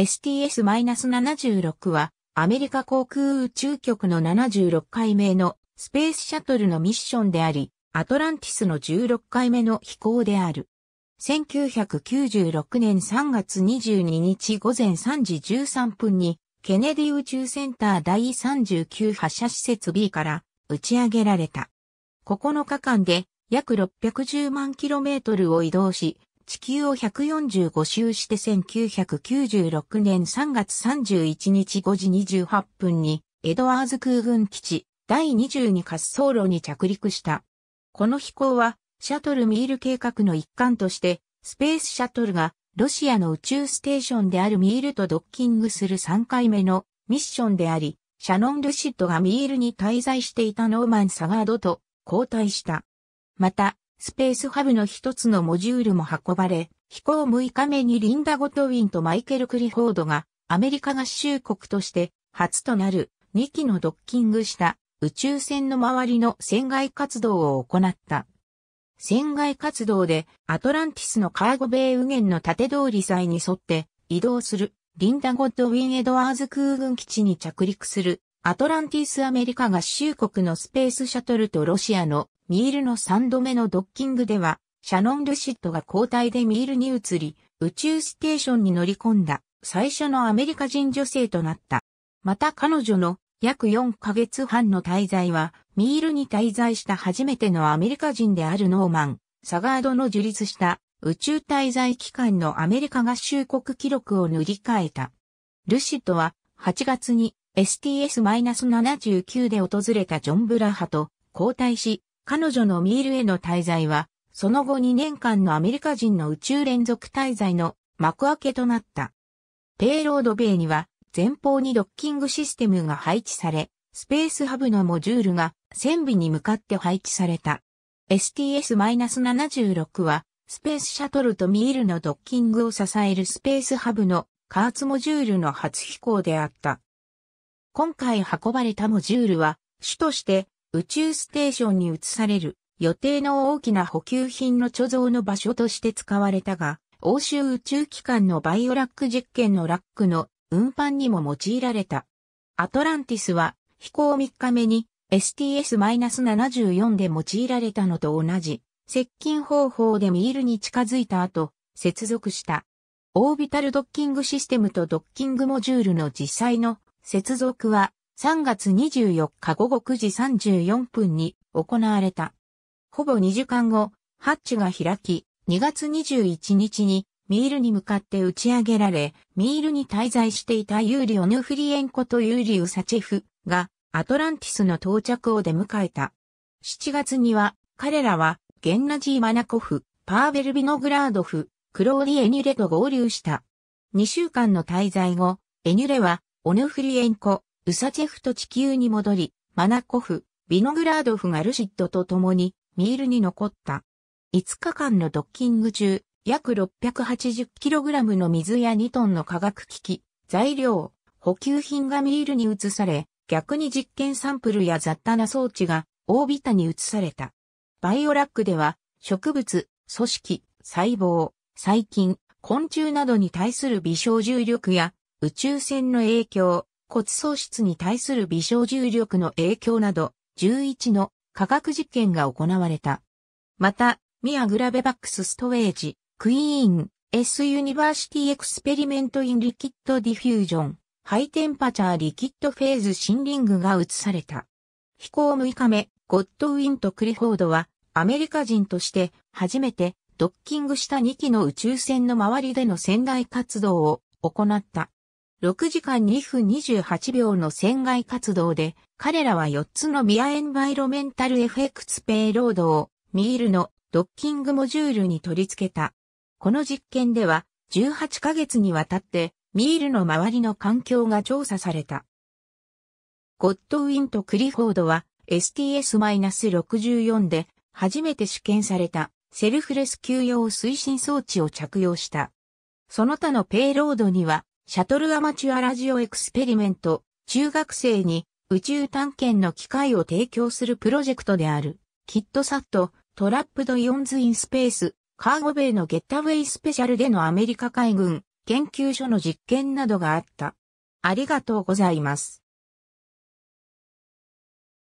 STS-76 はアメリカ航空宇宙局の76回目のスペースシャトルのミッションであり、アトランティスの16回目の飛行である。1996年3月22日午前3時13分に、ケネディ宇宙センター第39発射施設 B から打ち上げられた。9日間で約610万キロメートルを移動し、地球を145周して1996年3月31日5時28分に、エドワーズ空軍基地第22滑走路に着陸した。この飛行は、シャトルミール計画の一環として、スペースシャトルがロシアの宇宙ステーションであるミールとドッキングする3回目のミッションであり、シャノン・ルシッドがミールに滞在していたノーマン・サガードと交代した。また、スペースハブの一つのモジュールも運ばれ、飛行6日目にリンダ・ゴトウィンとマイケル・クリフォードがアメリカ合衆国として初となる2機のドッキングした宇宙船の周りの船外活動を行った。船外活動でアトランティスのカーゴ米右舷の縦通り際に沿って移動するリンダ・ゴッドウィン・エドワーズ空軍基地に着陸するアトランティスアメリカ合衆国のスペースシャトルとロシアのミールの3度目のドッキングでは、シャノン・ルシッドが交代でミールに移り、宇宙ステーションに乗り込んだ最初のアメリカ人女性となった。また彼女の約4ヶ月半の滞在は、ミールに滞在した初めてのアメリカ人であるノーマン、サガードの樹立した宇宙滞在期間のアメリカ合衆国記録を塗り替えた。ルシッドは8月に STS-79 で訪れたジョン・ブラハと交代し、彼女のミールへの滞在は、その後2年間のアメリカ人の宇宙連続滞在の幕開けとなった。ペイロードイには、前方にドッキングシステムが配置され、スペースハブのモジュールが船尾に向かって配置された。STS-76 は、スペースシャトルとミールのドッキングを支えるスペースハブの加圧モジュールの初飛行であった。今回運ばれたモジュールは、主として宇宙ステーションに移される予定の大きな補給品の貯蔵の場所として使われたが、欧州宇宙機関のバイオラック実験のラックの運搬にも用いられた。アトランティスは飛行3日目に STS-74 で用いられたのと同じ接近方法でミールに近づいた後、接続した。オービタルドッキングシステムとドッキングモジュールの実際の接続は3月24日午後9時34分に行われた。ほぼ2時間後、ハッチが開き、2月21日にミールに向かって打ち上げられ、ミールに滞在していたユーリ・オヌフリエンコとユーリ・ウサチェフがアトランティスの到着を出迎えた。7月には彼らはゲンナジー・マナコフ、パーベル・ビノグラードフ、クローリ・エニュレと合流した。2週間の滞在後、エニュレはオヌフリエンコ、ウサチェフと地球に戻り、マナコフ、ビノグラードフがルシットと共にミールに残った。5日間のドッキング中、約 680kg の水や2トンの化学機器、材料、補給品がミールに移され、逆に実験サンプルや雑多な装置がオービタに移された。バイオラックでは、植物、組織、細胞、細菌、昆虫などに対する微小重力や宇宙船の影響、骨喪失に対する微小重力の影響など、11の科学実験が行われた。また、ミア・グラベバックス・ストウェージ、クイーン、S ユニバーシティ・エクスペリメント・イン・リキッド・ディフュージョン、ハイテンパチャー・リキッド・フェーズ・シンリングが移された。飛行6日目、ゴッドウィンとクリフォードは、アメリカ人として初めてドッキングした2機の宇宙船の周りでの船外活動を行った。6時間2分28秒の船外活動で、彼らは4つのビアエンバイロメンタルエフェクツペイロードを、ミールのドッキングモジュールに取り付けた。この実験では、18ヶ月にわたって、ミールの周りの環境が調査された。ゴッドウィンとクリフォードは STS-64 で初めて試験されたセルフレスキュー用推進装置を着用した。その他のペイロードにはシャトルアマチュアラジオエクスペリメント、中学生に宇宙探検の機会を提供するプロジェクトである、キットサット、トラップドイオンズインスペース、カーゴベイのゲッタウェイスペシャルでのアメリカ海軍研究所の実験などがあった。ありがとうございます。